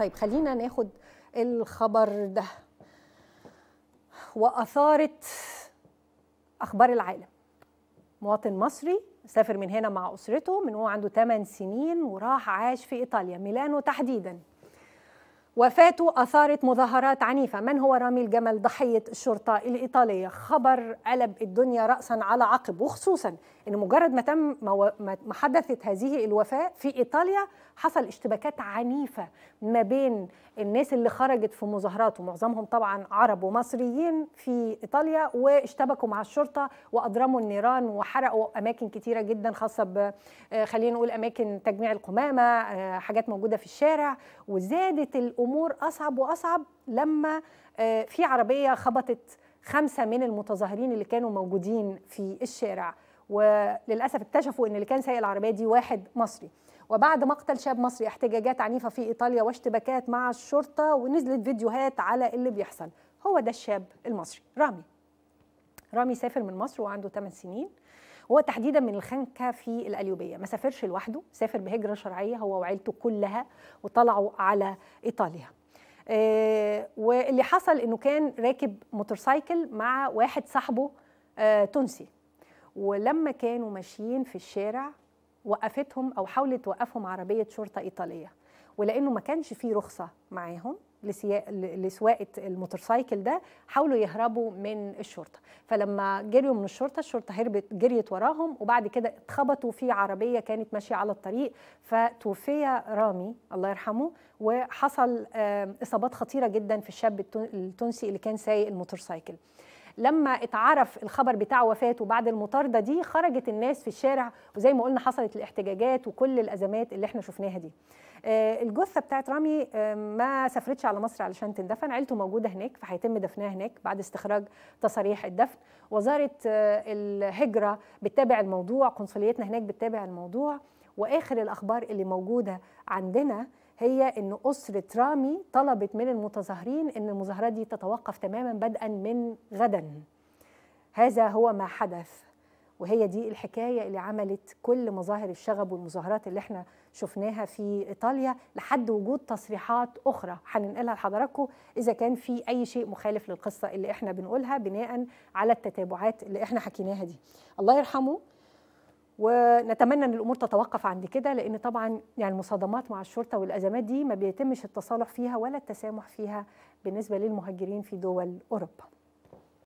طيب خلينا ناخد الخبر ده وأثارت أخبار العالم مواطن مصري سافر من هنا مع أسرته من هو عنده 8 سنين وراح عاش في إيطاليا ميلانو تحديداً وفاته أثارت مظاهرات عنيفة من هو رامي الجمل ضحية الشرطة الإيطالية خبر قلب الدنيا رأسا على عقب وخصوصا أن مجرد ما تم ما حدثت هذه الوفاة في إيطاليا حصل اشتباكات عنيفة ما بين الناس اللي خرجت في مظاهرات ومعظمهم طبعا عرب ومصريين في إيطاليا واشتبكوا مع الشرطة وأضرموا النيران وحرقوا أماكن كتيرة جدا خاصة خلينا نقول أماكن تجميع القمامة آه، حاجات موجودة في الشارع وزادت الامور اصعب واصعب لما آه، في عربيه خبطت خمسه من المتظاهرين اللي كانوا موجودين في الشارع وللاسف اكتشفوا ان اللي كان سايق العربيه دي واحد مصري وبعد مقتل شاب مصري احتجاجات عنيفه في ايطاليا واشتباكات مع الشرطه ونزلت فيديوهات على اللي بيحصل هو ده الشاب المصري رامي رامي سافر من مصر وعنده 8 سنين هو تحديدا من الخنكه في الاليوبيه ما سافرش لوحده سافر بهجره شرعيه هو وعيلته كلها وطلعوا على ايطاليا آه واللي حصل انه كان راكب موتورسايكل مع واحد صاحبه آه تونسي ولما كانوا ماشيين في الشارع وقفتهم او حاولت توقفهم عربيه شرطه ايطاليه ولانه ما كانش فيه رخصه معاهم لسواقه الموتورسايكل ده حاولوا يهربوا من الشرطه فلما جريوا من الشرطه الشرطه هربت جريت وراهم وبعد كده اتخبطوا في عربيه كانت ماشيه على الطريق فتوفي رامي الله يرحمه وحصل اصابات خطيره جدا في الشاب التونسي اللي كان سايق الموتورسايكل لما اتعرف الخبر بتاع وفاته بعد المطارده دي خرجت الناس في الشارع وزي ما قلنا حصلت الاحتجاجات وكل الازمات اللي احنا شفناها دي آه، الجثه بتاعت رامي آه، ما سافرتش على مصر علشان تندفن عيلته موجوده هناك فهيتم دفنها هناك بعد استخراج تصاريح الدفن وزاره آه، الهجره بتتابع الموضوع قنصليتنا هناك بتتابع الموضوع واخر الاخبار اللي موجوده عندنا هي ان اسره رامي طلبت من المتظاهرين ان المظاهره دي تتوقف تماما بدءا من غدا هذا هو ما حدث وهي دي الحكايه اللي عملت كل مظاهر الشغب والمظاهرات اللي احنا شفناها في ايطاليا لحد وجود تصريحات اخرى هننقلها لحضراتكم اذا كان في اي شيء مخالف للقصه اللي احنا بنقولها بناء على التتابعات اللي احنا حكيناها دي الله يرحمه ونتمنى ان الامور تتوقف عند كده لان طبعا يعني المصادمات مع الشرطه والازمات دي ما بيتمش التصالح فيها ولا التسامح فيها بالنسبه للمهاجرين في دول اوروبا